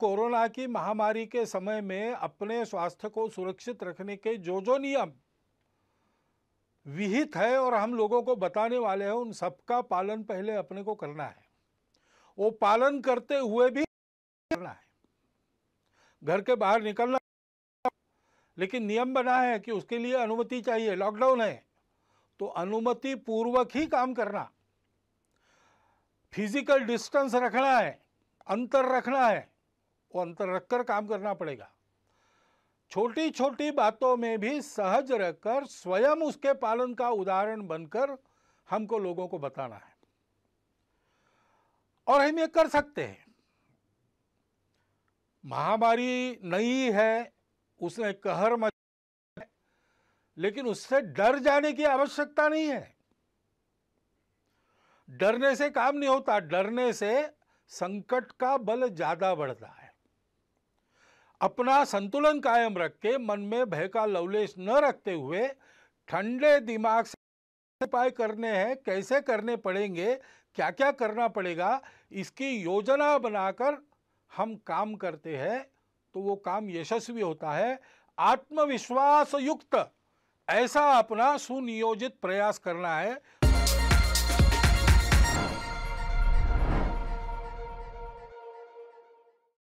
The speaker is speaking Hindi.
कोरोना की महामारी के समय में अपने स्वास्थ्य को सुरक्षित रखने के जो जो नियम विहित है और हम लोगों को बताने वाले हैं उन सबका पालन पहले अपने को करना है वो पालन करते हुए भी करना है घर के बाहर निकलना लेकिन नियम बना है कि उसके लिए अनुमति चाहिए लॉकडाउन है तो अनुमति पूर्वक ही काम करना फिजिकल डिस्टेंस रखना है अंतर रखना है को अंतर रखकर काम करना पड़ेगा छोटी छोटी बातों में भी सहज रहकर स्वयं उसके पालन का उदाहरण बनकर हमको लोगों को बताना है और हम ये कर सकते हैं महामारी नई है उसने कहर मच लेकिन उससे डर जाने की आवश्यकता नहीं है डरने से काम नहीं होता डरने से संकट का बल ज्यादा बढ़ता है अपना संतुलन कायम रख के मन में भय का लवलेश न रखते हुए ठंडे दिमाग से उपाय करने हैं कैसे करने पड़ेंगे क्या क्या करना पड़ेगा इसकी योजना बनाकर हम काम करते हैं तो वो काम यशस्वी होता है आत्मविश्वास युक्त ऐसा अपना सुनियोजित प्रयास करना है